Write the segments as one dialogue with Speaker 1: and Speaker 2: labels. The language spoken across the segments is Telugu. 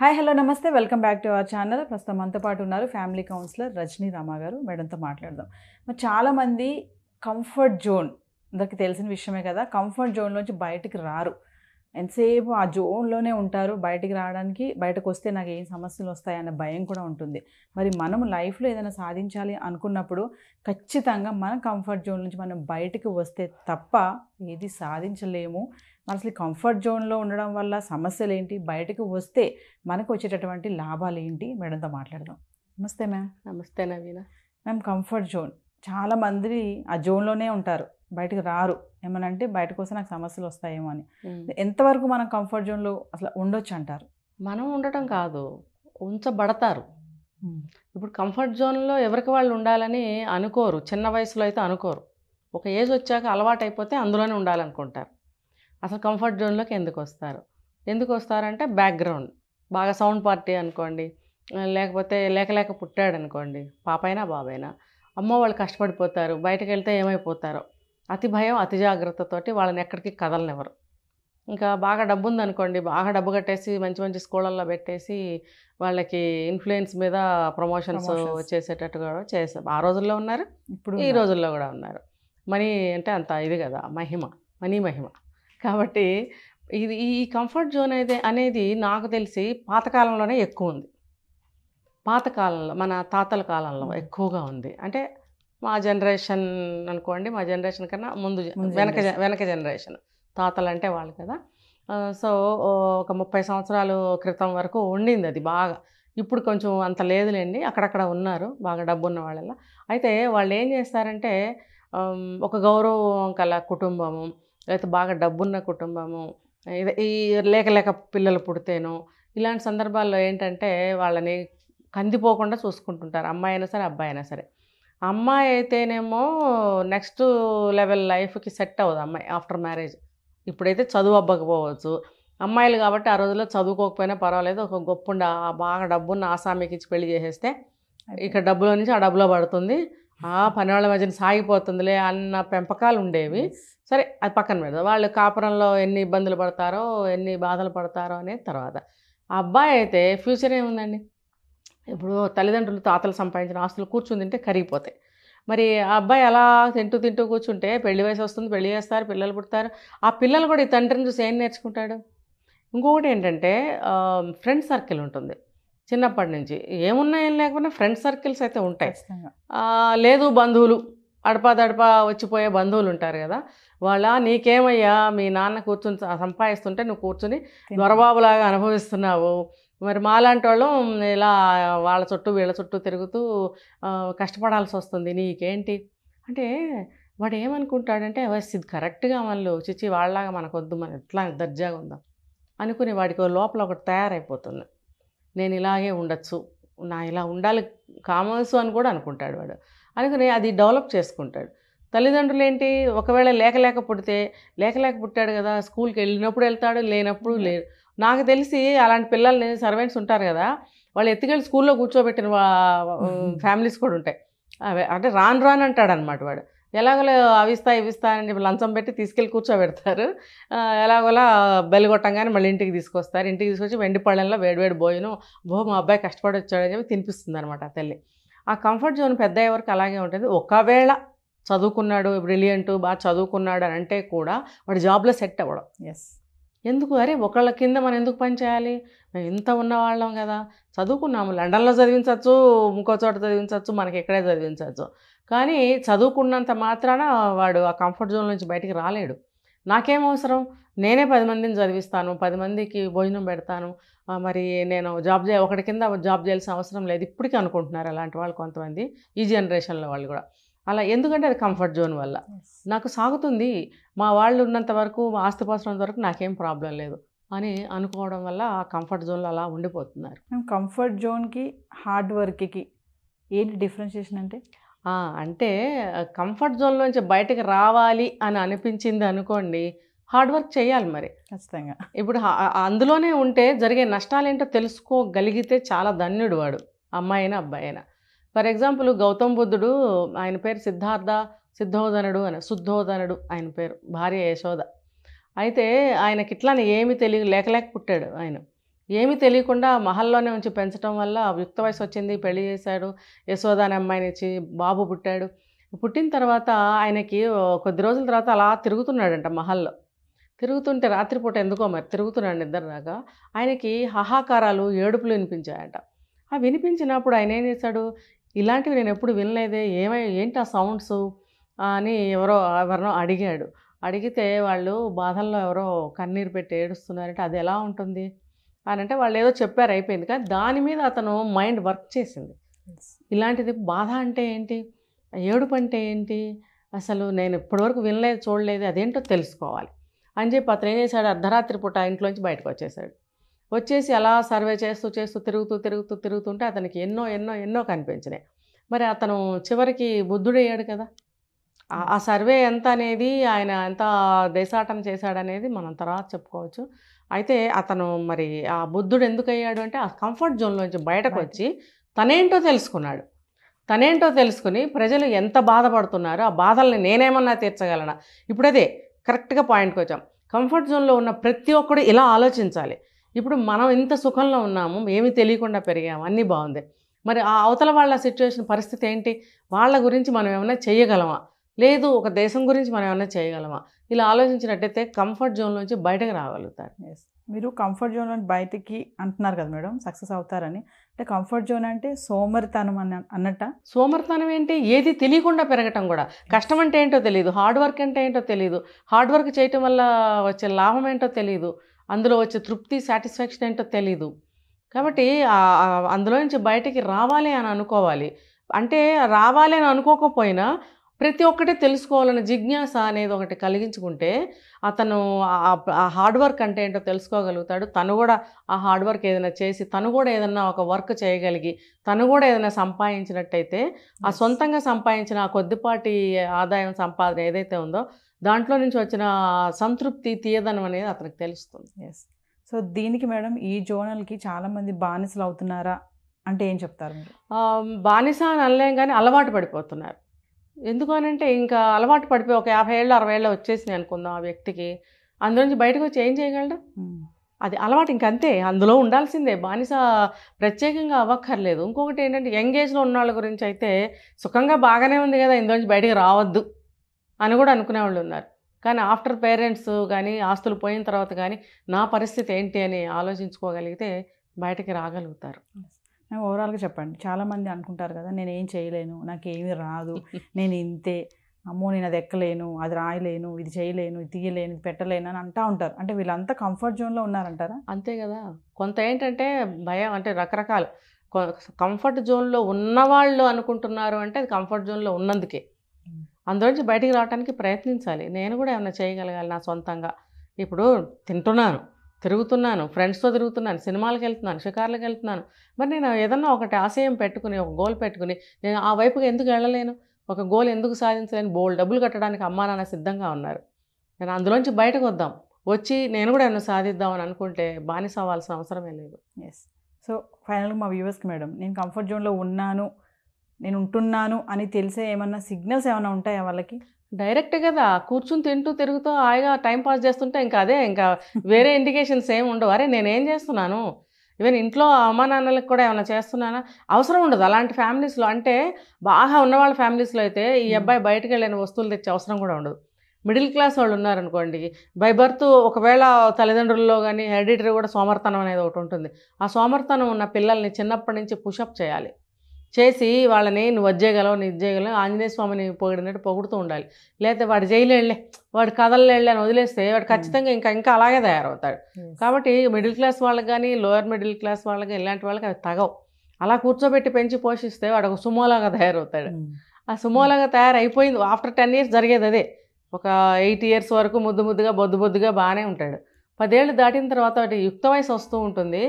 Speaker 1: హాయ్ హలో నమస్తే welcome back to our channel ప్రస్తుతం మనతో పాటు ఉన్నారు ఫ్యామిలీ కౌన్సిలర్ రజనీ రామా గారు మేడంతో మాట్లాడదాం మరి చాలామంది కంఫర్ట్ జోన్ అందరికి తెలిసిన విషయమే కదా కంఫర్ట్ జోన్లోంచి బయటకు రారు ఎంతసేపు ఆ జోన్లోనే ఉంటారు బయటికి రావడానికి బయటకు వస్తే నాకు ఏం సమస్యలు వస్తాయన్న భయం కూడా ఉంటుంది మరి మనం లైఫ్లో ఏదైనా సాధించాలి అనుకున్నప్పుడు ఖచ్చితంగా మన కంఫర్ట్ జోన్ నుంచి మనం బయటకు వస్తే తప్ప ఏది సాధించలేము మన అసలు కంఫర్ట్ జోన్లో ఉండడం వల్ల సమస్యలు ఏంటి బయటకు వస్తే మనకు వచ్చేటటువంటి లాభాలు ఏంటి మేడంతో మాట్లాడదాం నమస్తే మ్యామ్ నమస్తే నవీన మ్యామ్ కంఫర్ట్ జోన్ చాలామంది ఆ జోన్లోనే ఉంటారు బయటకు రారు ఏమనంటే బయటకు వస్తే నాకు సమస్యలు వస్తాయేమో అని ఎంతవరకు మనం కంఫర్ట్ జోన్లో అసలు ఉండొచ్చు అంటారు మనం ఉండటం కాదు ఉంచబడతారు
Speaker 2: ఇప్పుడు కంఫర్ట్ జోన్లో ఎవరికి వాళ్ళు ఉండాలని అనుకోరు చిన్న వయసులో అయితే అనుకోరు ఒక ఏజ్ వచ్చాక అలవాటు అయిపోతే అందులోనే ఉండాలనుకుంటారు అసలు కంఫర్ట్ జోన్లోకి ఎందుకు వస్తారు ఎందుకు వస్తారంటే బ్యాక్గ్రౌండ్ బాగా సౌండ్ పార్టీ అనుకోండి లేకపోతే లేక లేక పుట్టాడు అనుకోండి పాపైనా బాబైనా అమ్మ వాళ్ళు కష్టపడిపోతారు బయటకు వెళ్తే ఏమైపోతారో అతి భయం అతి జాగ్రత్తతోటి వాళ్ళని ఎక్కడికి కదలనివ్వరు ఇంకా బాగా డబ్బు ఉందనుకోండి బాగా డబ్బు కట్టేసి మంచి మంచి స్కూళ్ళల్లో పెట్టేసి వాళ్ళకి ఇన్ఫ్లుయెన్స్ మీద ప్రమోషన్స్ చేసేటట్టుగా చేసే ఆ రోజుల్లో ఉన్నారు
Speaker 1: ఇప్పుడు ఈ రోజుల్లో
Speaker 2: కూడా ఉన్నారు మనీ అంటే అంత ఇది కదా మహిమ మనీ మహిమ కాబట్టి ఇది ఈ కంఫర్ట్ జోన్ అయితే అనేది నాకు తెలిసి పాతకాలంలోనే ఎక్కువ ఉంది పాతకాలంలో మన తాతల కాలంలో ఎక్కువగా ఉంది అంటే మా జనరేషన్ అనుకోండి మా జనరేషన్ కన్నా ముందు వెనక వెనక జనరేషన్ తాతలు అంటే వాళ్ళు కదా సో ఒక ముప్పై సంవత్సరాలు క్రితం వరకు ఉండింది అది బాగా ఇప్పుడు కొంచెం అంత లేదులేండి అక్కడక్కడ ఉన్నారు బాగా డబ్బు ఉన్న వాళ్ళలా అయితే వాళ్ళు ఏం చేస్తారంటే ఒక గౌరవం కల కుటుంబము లేకపోతే బాగా డబ్బున్న కుటుంబము ఈ లేక లేక పిల్లలు పుడితేనో ఇలాంటి సందర్భాల్లో ఏంటంటే వాళ్ళని కందిపోకుండా చూసుకుంటుంటారు అమ్మాయి అయినా సరే అబ్బాయి అయినా సరే అమ్మాయి అయితేనేమో నెక్స్ట్ లెవెల్ లైఫ్కి సెట్ అవ్వదు అమ్మాయి ఆఫ్టర్ మ్యారేజ్ ఇప్పుడైతే చదువు అవ్వకపోవచ్చు అమ్మాయిలు కాబట్టి ఆ రోజుల్లో చదువుకోకపోయినా పర్వాలేదు ఒక గొప్ప బాగా డబ్బున్న ఆసామికి ఇచ్చి పెళ్లి చేసేస్తే ఇక డబ్బులో నుంచి ఆ డబ్బులో పడుతుంది ఆ పని వాళ్ళ మధ్యన సాగిపోతుందిలే అన్న పెంపకాలు ఉండేవి సరే అది పక్కన మీద వాళ్ళు కాపురంలో ఎన్ని ఇబ్బందులు పడతారో ఎన్ని బాధలు పడతారో అనే తర్వాత అబ్బాయి అయితే ఫ్యూచర్ ఏముందండి ఇప్పుడు తల్లిదండ్రులు తాతలు సంపాదించిన ఆస్తులు కూర్చుని తింటే కరిగిపోతాయి మరి ఆ అబ్బాయి అలా తింటూ తింటూ కూర్చుంటే పెళ్లి వయసు వస్తుంది పెళ్లి చేస్తారు పిల్లలు పుడతారు ఆ పిల్లలు కూడా ఈ తండ్రిని చూసి ఏం నేర్చుకుంటాడు ఇంకొకటి ఏంటంటే ఫ్రెండ్ సర్కిల్ ఉంటుంది చిన్నప్పటి నుంచి ఏమున్నా ఏం లేకపోయినా ఫ్రెండ్ సర్కిల్స్ అయితే ఉంటాయి లేదు బంధువులు అడపాదడపా వచ్చిపోయే బంధువులు ఉంటారు కదా వాళ్ళ నీకేమయ్యా మీ నాన్న కూర్చుని సంపాదిస్తుంటే నువ్వు కూర్చుని దొరబాబులాగా అనుభవిస్తున్నావు మరి మాలాంటి వాళ్ళం ఇలా వాళ్ళ చుట్టూ వీళ్ళ చుట్టూ తిరుగుతూ కష్టపడాల్సి వస్తుంది నీకేంటి అంటే వాడు ఏమనుకుంటాడంటే వయసు ఇది కరెక్ట్గా మనలో చిచ్చి వాళ్ళలాగా మనకొద్దు మనం ఎట్లా దర్జాగా ఉందాం అనుకుని వాడికి లోపల ఒకటి తయారైపోతుంది నేను ఇలాగే ఉండొచ్చు నా ఇలా ఉండాలి కామర్సు అని కూడా అనుకుంటాడు వాడు అనుకుని అది డెవలప్ చేసుకుంటాడు తల్లిదండ్రులు ఏంటి ఒకవేళ లేక లేక పుడితే లేక లేక పుట్టాడు కదా స్కూల్కి వెళ్ళినప్పుడు వెళ్తాడు లేనప్పుడు లేదు నాకు తెలిసి అలాంటి పిల్లల్ని సర్వెంట్స్ ఉంటారు కదా వాళ్ళు ఎత్తుకెళ్ళి స్కూల్లో కూర్చోబెట్టిన ఫ్యామిలీస్ కూడా ఉంటాయి అంటే రాను రాను అంటాడు అనమాట వాడు ఎలాగోలా అవిస్తా ఇవిస్తా అని లంచం పెట్టి తీసుకెళ్ళి కూర్చోబెడతారు ఎలాగోలా కొట్టంగానే మళ్ళీ ఇంటికి తీసుకొస్తారు ఇంటికి తీసుకొచ్చి వెండి పళ్ళెంలో వేడివేడి బోయను బో మా అబ్బాయి కష్టపడి వచ్చాడు అని చెప్పి తినిపిస్తుంది అనమాట తల్లి ఆ కంఫర్ట్ జోన్ పెద్ద అయ్యే వరకు అలాగే ఉంటుంది ఒకవేళ చదువుకున్నాడు బ్రిలియంట్ బాగా చదువుకున్నాడు అని అంటే కూడా వాడు జాబ్లో సెట్ అవ్వడం ఎస్ ఎందుకు అరే ఒకళ్ళ కింద మనం ఎందుకు పని చేయాలి మేము ఇంత ఉన్నవాళ్ళం కదా చదువుకున్నాము లండన్లో చదివించవచ్చు ఇంకో చోట చదివించవచ్చు మనకి ఎక్కడే చదివించవచ్చు కానీ చదువుకున్నంత మాత్రాన వాడు ఆ కంఫర్ట్ జోన్ నుంచి బయటికి రాలేడు నాకేం అవసరం నేనే పది మందిని చదివిస్తాను పది మందికి భోజనం పెడతాను మరి నేను జాబ్ చే ఒకటి కింద జాబ్ చేయాల్సిన అవసరం లేదు ఇప్పటికీ అనుకుంటున్నారు అలాంటి వాళ్ళు కొంతమంది ఈ జనరేషన్లో వాళ్ళు కూడా అలా ఎందుకంటే అది కంఫర్ట్ జోన్ వల్ల నాకు సాగుతుంది మా వాళ్ళు ఉన్నంత వరకు మా ఉన్నంత వరకు నాకేం ప్రాబ్లం లేదు అని అనుకోవడం వల్ల ఆ కంఫర్ట్ జోన్లో అలా ఉండిపోతున్నారు
Speaker 1: కంఫర్ట్ జోన్కి హార్డ్ వర్క్కి ఏంటి డిఫరెన్షియేషన్ అంటే అంటే కంఫర్ట్
Speaker 2: జోన్లోంచి బయటకు రావాలి అని అనిపించింది అనుకోండి హార్డ్ వర్క్ చేయాలి మరి ఖచ్చితంగా ఇప్పుడు అందులోనే ఉంటే జరిగే నష్టాలు ఏంటో తెలుసుకోగలిగితే చాలా ధన్యుడు వాడు అమ్మాయి అయినా అబ్బాయి అయినా ఫర్ ఎగ్జాంపుల్ గౌతమ్ బుద్ధుడు ఆయన పేరు సిద్ధార్థ సిద్ధోదనుడు అని శుద్ధోదనుడు ఆయన పేరు భార్య యశోద అయితే ఆయనకి ఇట్లానే ఏమీ తెలియ లేకలేక పుట్టాడు ఆయన ఏమీ తెలియకుండా మహల్లోనే ఉంచి పెంచడం వల్ల యుక్త వయసు వచ్చింది పెళ్లి చేశాడు యశోద అనే అమ్మాయిని ఇచ్చి బాబు పుట్టాడు పుట్టిన తర్వాత ఆయనకి కొద్ది రోజుల తర్వాత అలా తిరుగుతున్నాడంట మహల్లో తిరుగుతుంటే రాత్రిపూట ఎందుకో మరి తిరుగుతున్నాడు రాగా ఆయనకి హాహాకారాలు ఏడుపులు వినిపించాయట ఆ వినిపించినప్పుడు ఆయన ఏం చేశాడు ఇలాంటివి నేను ఎప్పుడు వినలేదే ఏమై ఏంటి ఆ సౌండ్స్ అని ఎవరో ఎవరినో అడిగాడు అడిగితే వాళ్ళు బాధల్లో ఎవరో కన్నీరు పెట్టి ఏడుస్తున్నారంటే అది ఎలా ఉంటుంది అని అంటే వాళ్ళు ఏదో చెప్పారు అయిపోయింది కానీ దాని మీద అతను మైండ్ వర్క్ చేసింది ఇలాంటిది బాధ అంటే ఏంటి ఏడుపు అంటే ఏంటి అసలు నేను ఇప్పటివరకు వినలేదు చూడలేదు అదేంటో తెలుసుకోవాలి అని చెప్పి అతను ఏం చేశాడు అర్ధరాత్రి పూట ఇంట్లోంచి బయటకు వచ్చేసాడు వచ్చేసి అలా సర్వే చేస్తూ చేస్తూ తిరుగుతూ తిరుగుతూ తిరుగుతుంటే అతనికి ఎన్నో ఎన్నో ఎన్నో కనిపించినాయి మరి అతను చివరికి బుద్ధుడయ్యాడు కదా ఆ సర్వే ఎంత అనేది ఆయన ఎంత దేశాటం చేశాడనేది మనం తర్వాత చెప్పుకోవచ్చు అయితే అతను మరి ఆ బుద్ధుడు ఎందుకు అయ్యాడు అంటే ఆ కంఫర్ట్ జోన్లోంచి బయటకు వచ్చి తనేంటో తెలుసుకున్నాడు తనేంటో తెలుసుకుని ప్రజలు ఎంత బాధపడుతున్నారో ఆ బాధల్ని నేనేమన్నా తీర్చగలనా ఇప్పుడదే కరెక్ట్గా పాయింట్కి వచ్చాం కంఫర్ట్ జోన్లో ఉన్న ప్రతి ఒక్కడు ఇలా ఆలోచించాలి ఇప్పుడు మనం ఇంత సుఖంలో ఉన్నాము ఏమీ తెలియకుండా పెరిగాము అన్నీ బాగుంది మరి ఆ అవతల వాళ్ళ సిచ్యువేషన్ పరిస్థితి ఏంటి వాళ్ళ గురించి మనం ఏమైనా చేయగలమా లేదు ఒక దేశం గురించి మనం ఏమైనా చేయగలమా ఇలా ఆలోచించినట్టయితే కంఫర్ట్ జోన్ నుంచి బయటకు రాగలుగుతారు
Speaker 1: మీరు కంఫర్ట్ జోన్ అని బయటికి అంటున్నారు కదా మేడం సక్సెస్ అవుతారని అంటే కంఫర్ట్ జోన్ అంటే సోమరితనం అన్న అన్నట్ట సోమరితనం ఏంటి ఏది తెలియకుండా పెరగటం కూడా కష్టం అంటే
Speaker 2: ఏంటో తెలియదు హార్డ్ వర్క్ అంటే ఏంటో తెలియదు హార్డ్ వర్క్ చేయటం వల్ల వచ్చే లాభం ఏంటో తెలియదు అందులో వచ్చే తృప్తి సాటిస్ఫాక్షన్ ఏంటో తెలీదు కాబట్టి అందులో నుంచి బయటికి రావాలి అని అనుకోవాలి అంటే రావాలి అని అనుకోకపోయినా ప్రతి ఒక్కటి తెలుసుకోవాలన్న జిజ్ఞాస అనేది ఒకటి కలిగించుకుంటే అతను ఆ హార్డ్ వర్క్ అంటే ఏంటో తెలుసుకోగలుగుతాడు తను కూడా ఆ హార్డ్ వర్క్ ఏదైనా చేసి తను కూడా ఏదైనా ఒక వర్క్ చేయగలిగి తను కూడా ఏదైనా సంపాదించినట్టయితే ఆ సొంతంగా సంపాదించిన ఆ కొద్దిపాటి ఆదాయం సంపాదన ఏదైతే ఉందో దాంట్లో నుంచి వచ్చిన సంతృప్తి తీయదనం అనేది అతనికి తెలుస్తుంది
Speaker 1: ఎస్ సో దీనికి మేడం ఈ జోనల్కి చాలామంది బానిసలు అవుతున్నారా అంటే ఏం చెప్తారు బానిస అని అనలేం కానీ అలవాటు పడిపోతున్నారు ఎందుకు ఇంకా
Speaker 2: అలవాటు పడిపోయి ఒక యాభై ఏళ్ళు అరవై ఏళ్ళు వచ్చేసింది అనుకుందాం ఆ వ్యక్తికి అందులోంచి బయటకు వచ్చి ఏం చేయగలడు hmm. అది అలవాటు ఇంకంతే అందులో ఉండాల్సిందే బానిస ప్రత్యేకంగా అవ్వక్కర్లేదు ఇంకొకటి ఏంటంటే యంగ్ ఏజ్లో ఉన్న వాళ్ళ గురించి అయితే సుఖంగా బాగానే ఉంది కదా ఇందులోంచి బయటికి రావద్దు అని కూడా అనుకునే వాళ్ళు ఉన్నారు కానీ ఆఫ్టర్ పేరెంట్స్ కానీ ఆస్తులు పోయిన తర్వాత కానీ నా పరిస్థితి ఏంటి అని ఆలోచించుకోగలిగితే బయటకి రాగలుగుతారు
Speaker 1: ఓవరాల్గా చెప్పండి చాలామంది అనుకుంటారు కదా నేను ఏం చేయలేను ఏమి రాదు నేను ఇంతే అమ్మో నేను అది ఎక్కలేను అది రాయలేను ఇది చేయలేను ఇది తీయలేను ఇది పెట్టలేను అని అంటూ ఉంటారు అంటే వీళ్ళంతా కంఫర్ట్ జోన్లో ఉన్నారంటారా అంతే కదా కొంత ఏంటంటే భయం అంటే రకరకాల
Speaker 2: కంఫర్ట్ జోన్లో ఉన్నవాళ్ళు అనుకుంటున్నారు అంటే అది కంఫర్ట్ జోన్లో ఉన్నందుకే అందులోంచి బయటికి రావడానికి ప్రయత్నించాలి నేను కూడా ఏమైనా చేయగలగాలి నా సొంతంగా ఇప్పుడు తింటున్నాను తిరుగుతున్నాను ఫ్రెండ్స్తో తిరుగుతున్నాను సినిమాలకు వెళ్తున్నాను షికార్లకు వెళ్తున్నాను మరి నేను ఏదన్నా ఒకటి ఆశయం పెట్టుకుని ఒక గోల్ పెట్టుకుని నేను ఆ వైపుగా ఎందుకు వెళ్ళలేను ఒక గోల్ ఎందుకు సాధించలేను బోల్ డబ్బులు కట్టడానికి అమ్మా నాన్న సిద్ధంగా ఉన్నారు నేను అందులోంచి బయటకు వద్దాం వచ్చి నేను కూడా ఏమైనా సాధిద్దామని అనుకుంటే బానిస అవ్వాల్సిన అవసరమే లేదు ఎస్
Speaker 1: సో ఫైనల్గా మా వ్యూవర్స్కి మేడం నేను కంఫర్ట్ జోన్లో ఉన్నాను నేను ఉంటున్నాను అని తెలిసే ఏమన్నా సిగ్నల్స్ ఏమైనా ఉంటాయా వాళ్ళకి డైరెక్ట్ కదా కూర్చుని తింటూ తిరుగుతూ హాయిగా టైం పాస్ చేస్తుంటే ఇంకా అదే ఇంకా వేరే
Speaker 2: ఇండికేషన్స్ ఏమి ఉండవు అరే నేనేం చేస్తున్నాను ఈవెన్ ఇంట్లో అమ్మా నాన్నలకు కూడా ఏమైనా చేస్తున్నానా అవసరం ఉండదు అలాంటి ఫ్యామిలీస్లో అంటే బాగా ఉన్నవాళ్ళ ఫ్యామిలీస్లో అయితే ఈ అబ్బాయి బయటకు వెళ్ళిన వస్తువులు తెచ్చే అవసరం కూడా ఉండదు మిడిల్ క్లాస్ వాళ్ళు ఉన్నారనుకోండి బై బర్త్ ఒకవేళ తల్లిదండ్రుల్లో కానీ హెరిడిటరీ కూడా సోమర్తనం అనేది ఒకటి ఉంటుంది ఆ సోమర్తనం ఉన్న పిల్లల్ని చిన్నప్పటి నుంచి పుషప్ చేయాలి చేసి వాళ్ళని నువ్వు అది నీ నీది ఆంజనేయ స్వామిని పొగిడినట్టు పొగుడుతూ ఉండాలి లేకపోతే వాడు వెళ్ళే వాడు వెళ్ళే అని వదిలేస్తే వాడు hmm. ఖచ్చితంగా ఇంకా ఇంకా అలాగే తయారవుతాడు కాబట్టి మిడిల్ క్లాస్ వాళ్ళకి కానీ లోయర్ మిడిల్ క్లాస్ వాళ్ళకి ఇలాంటి వాళ్ళకి అవి తగవు అలా కూర్చోబెట్టి పెంచి పోషిస్తే వాడు ఒక సుమోలాగా తయారవుతాడు hmm. ఆ సుమోలాగా తయారైపోయింది ఆఫ్టర్ టెన్ ఇయర్స్ జరిగేది అదే ఒక ఎయిట్ ఇయర్స్ వరకు ముద్దు ముద్దుగా బొద్దు బొద్దుగా బాగానే ఉంటాడు పదేళ్ళు దాటిన తర్వాత వాటి యుక్త వయసు వస్తూ ఉంటుంది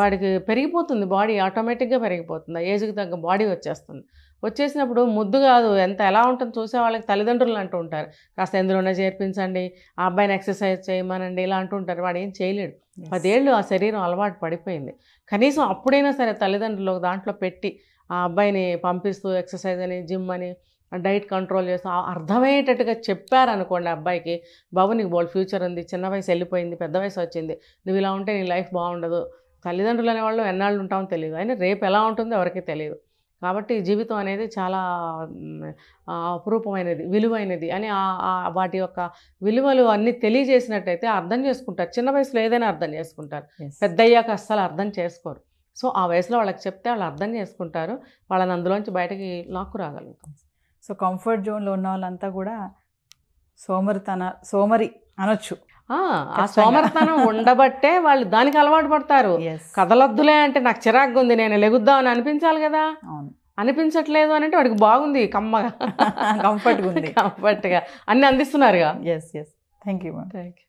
Speaker 2: వాడికి పెరిగిపోతుంది బాడీ ఆటోమేటిక్గా పెరిగిపోతుంది ఏజ్కి తగ్గ బాడీ వచ్చేస్తుంది వచ్చేసినప్పుడు ముద్దు కాదు ఎంత ఎలా ఉంటుందో చూసే వాళ్ళకి తల్లిదండ్రులు అంటూ ఉంటారు కాస్త ఎందులోనే చేర్పించండి ఆ అబ్బాయిని ఎక్సర్సైజ్ చేయమనండి ఇలా అంటూ ఉంటారు వాడు ఏం చేయలేడు పదేళ్ళు ఆ శరీరం అలవాటు పడిపోయింది కనీసం అప్పుడైనా సరే తల్లిదండ్రులు దాంట్లో పెట్టి ఆ అబ్బాయిని పంపిస్తూ ఎక్సర్సైజ్ అని జిమ్ అని డైట్ కంట్రోల్ చేస్తాం అర్థమయ్యేటట్టుగా చెప్పారనుకోండి అబ్బాయికి బాబు నీకు బోల్డ్ ఫ్యూచర్ ఉంది చిన్న వయసు వెళ్ళిపోయింది పెద్ద వయసు వచ్చింది నువ్వు ఇలా ఉంటే నీ లైఫ్ బాగుండదు తల్లిదండ్రులు అనేవాళ్ళు ఎన్నాళ్ళు ఉంటామో తెలియదు అని రేపు ఎలా ఉంటుందో ఎవరికీ తెలియదు కాబట్టి జీవితం అనేది చాలా అపురూపమైనది విలువైనది అని వాటి యొక్క విలువలు అన్నీ తెలియజేసినట్టయితే అర్థం చేసుకుంటారు చిన్న వయసులో ఏదైనా అర్థం చేసుకుంటారు పెద్ద అయ్యాక అస్సలు అర్థం చేసుకోరు సో ఆ వయసులో వాళ్ళకి చెప్తే వాళ్ళు అర్థం చేసుకుంటారు వాళ్ళని అందులోంచి బయటకి లాక్కు రాగలుగుతారు
Speaker 1: సో కంఫర్ట్ జోన్లో ఉన్న వాళ్ళంతా కూడా సోమరితన సోమరి అనొచ్చు
Speaker 2: ఆ సోమరితనం ఉండబట్టే వాళ్ళు దానికి అలవాటు పడతారు కదలొద్దులే అంటే నాకు చిరాకు ఉంది నేను లెగుద్దామని అనిపించాలి కదా అనిపించట్లేదు అని అంటే వాడికి బాగుంది కమ్మగా కంఫర్ట్గా ఉంది కంఫర్ట్గా అన్ని అందిస్తున్నారుగా yes yes thank you thank you